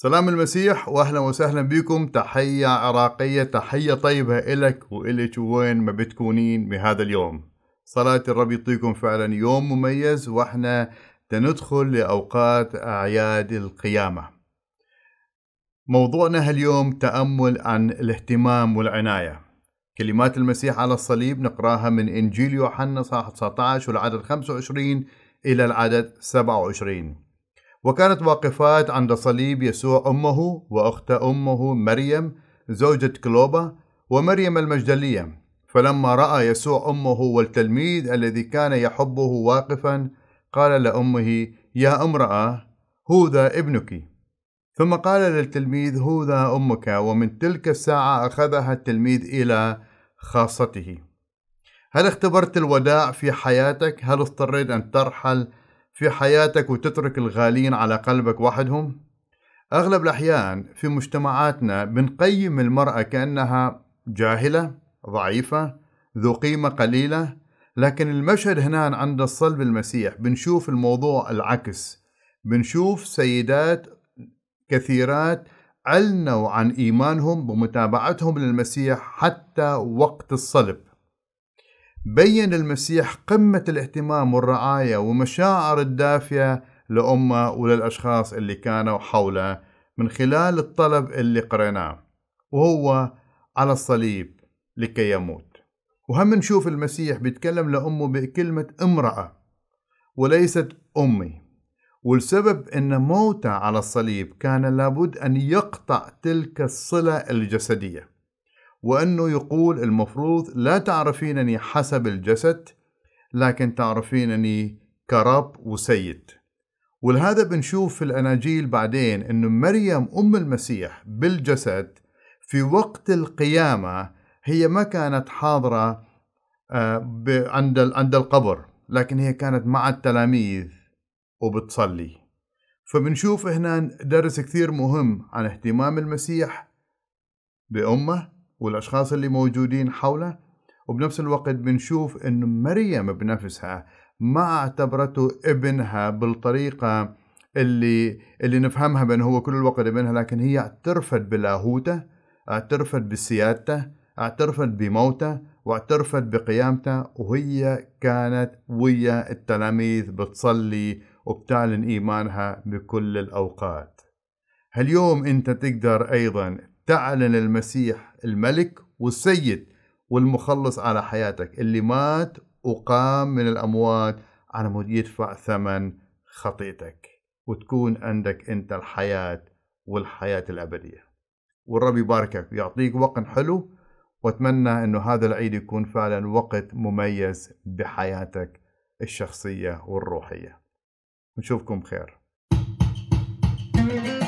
سلام المسيح واهلا وسهلا بكم تحية عراقية تحية طيبة إلك وإلك وين ما بتكونين بهذا اليوم صلاة الرب يعطيكم فعلا يوم مميز واحنا تندخل لأوقات أعياد القيامة موضوعنا هاليوم تأمل عن الاهتمام والعناية كلمات المسيح على الصليب نقراها من إنجيل يوحنا صاحب 19 والعدد 25 إلى العدد 27 وكانت واقفات عند صليب يسوع أمه وأخت أمه مريم زوجة كلوبا ومريم المجدلية فلما رأى يسوع أمه والتلميذ الذي كان يحبه واقفا قال لأمه يا امرأة هوذا ابنك ثم قال للتلميذ هوذا أمك ومن تلك الساعة أخذها التلميذ إلى خاصته هل اختبرت الوداع في حياتك؟ هل اضطريت أن ترحل في حياتك وتترك الغالين على قلبك وحدهم؟ أغلب الأحيان في مجتمعاتنا بنقيم المرأة كأنها جاهلة ضعيفة ذو قيمة قليلة لكن المشهد هنا عند الصلب المسيح بنشوف الموضوع العكس بنشوف سيدات كثيرات علنوا عن إيمانهم بمتابعتهم للمسيح حتى وقت الصلب بين المسيح قمة الاهتمام والرعاية ومشاعر الدافئة لأمه وللأشخاص اللي كانوا حوله من خلال الطلب اللي قريناه وهو على الصليب لكي يموت وهم نشوف المسيح بيتكلم لأمه بكلمة امرأة وليست أمي والسبب أن موته على الصليب كان لابد أن يقطع تلك الصلة الجسدية وأنه يقول المفروض لا تعرفينني حسب الجسد لكن تعرفينني كرب وسيد ولهذا بنشوف في الأناجيل بعدين أن مريم أم المسيح بالجسد في وقت القيامة هي ما كانت حاضرة آه، عند عند القبر لكن هي كانت مع التلاميذ وبتصلي فبنشوف هنا درس كثير مهم عن اهتمام المسيح بأمه والاشخاص اللي موجودين حوله وبنفس الوقت بنشوف انه مريم بنفسها ما اعتبرته ابنها بالطريقه اللي اللي نفهمها بان هو كل الوقت ابنها لكن هي اعترفت بلاهوته اعترفت بسيادته اعترفت بموته واعترفت بقيامته وهي كانت ويا التلاميذ بتصلي وبتعلن ايمانها بكل الاوقات. اليوم انت تقدر ايضا تعلن المسيح الملك والسيد والمخلص على حياتك اللي مات وقام من الأموات على مود يدفع ثمن خطيتك وتكون عندك أنت الحياة والحياة الأبدية والرب يباركك ويعطيك وقت حلو واتمنى انه هذا العيد يكون فعلا وقت مميز بحياتك الشخصيه والروحيه نشوفكم خير thank you